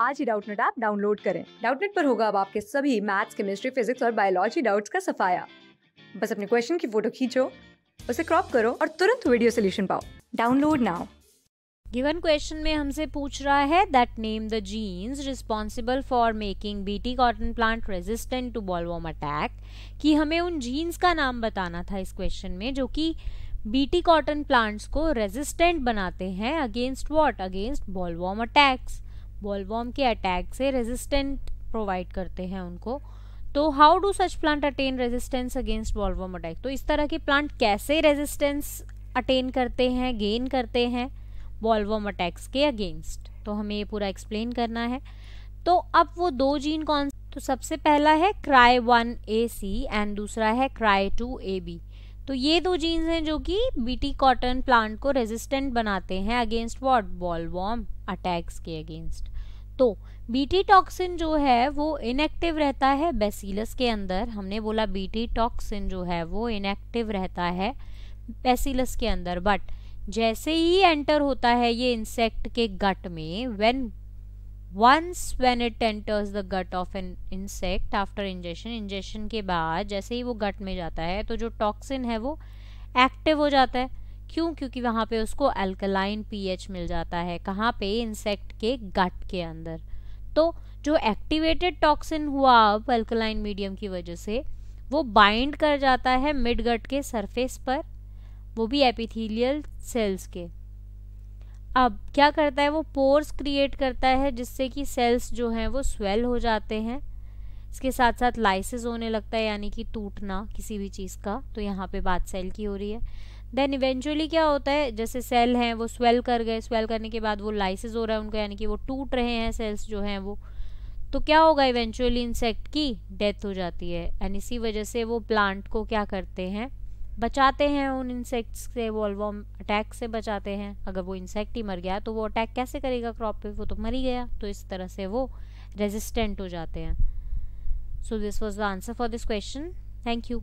आज ही Doubtnut app download करें डाउटनेट पर होगा अब आपके सभी मैथ्स केमिस्ट्री फिजिक्स और बायोलॉजी डाउट्स का सफाया बस अपने क्वेश्चन की फोटो खींचो उसे क्रॉप करो और तुरंत वीडियो सोल्यूशन पाओ डाउनलोड नाउ गिवन क्वेश्चन में हमसे पूछ रहा है that name the genes responsible for making BT cotton plant resistant to bollworm attack कि हमें उन जीन्स का नाम बताना था इस क्वेश्चन में जो कि बीटी कॉटन प्लांट्स को रेजिस्टेंट बनाते हैं against what against bollworm attacks bollworm के अटैक से रेजिस्टेंट प्रोवाइड करते हैं उनको तो how do such plant attain resistance against bollworm attack तो इस तरह के प्लांट कैसे रेजिस्टेंस अटेन करते हैं गेन करते हैं बॉलबॉम अटैक्स के अगेंस्ट तो हमें ये पूरा एक्सप्लेन करना है तो अब वो दो जीन कौन तो सबसे पहला है cry one A C and दूसरा है क्राई टू ए बी तो ये दो जीन्स हैं जो कि बीटी कॉटन प्लांट को रेजिस्टेंट बनाते हैं अगेंस्ट वॉट बॉलबॉम अटैक्स के अगेंस्ट तो बीटी टॉक्सिन जो है वो इनएक्टिव रहता है बेसिलस के अंदर हमने बोला बीटी टॉक्सिन जो है वो इनएक्टिव रहता है बेसिलस के अंदर बट जैसे ही एंटर होता है ये इंसेक्ट के गट में when once when it enters the gut of an insect after injection injection के बाद जैसे ही वो गट में जाता है तो जो टॉक्सिन है वो एक्टिव हो जाता है क्यों क्योंकि वहाँ पे उसको अल्कलाइन पीएच मिल जाता है कहाँ पे इंसेक्ट के गट के अंदर तो जो एक्टिवेटेड टॉक्सिन हुआ अब अल्कलाइन मीडियम की वजह से वो बाइंड कर जाता है मिड गट के सरफेस पर वो भी एपिथीलियल सेल्स के अब क्या करता है वो पोर्स क्रिएट करता है जिससे कि सेल्स जो हैं वो स्वेल हो जाते हैं इसके साथ साथ लाइसिस होने लगता है यानी कि टूटना किसी भी चीज़ का तो यहाँ पे बात सेल की हो रही है देन इवेंचुअली क्या होता है जैसे सेल हैं वो स्वेल कर गए स्वेल करने के बाद वो लाइसिस हो रहा है उनका यानी कि वो टूट रहे हैं सेल्स जो हैं वो तो क्या होगा इवेंचुअली इंसेक्ट की डेथ हो जाती है एंड इसी वजह से वो प्लांट को क्या करते हैं बचाते हैं उन इंसेक्ट्स से वो अलवॉम अटैक से बचाते हैं अगर वो इंसेक्ट ही मर गया तो वो अटैक कैसे करेगा क्रॉप पे वो तो मर ही गया तो इस तरह से वो रेजिस्टेंट हो जाते हैं so this was the answer for this question thank you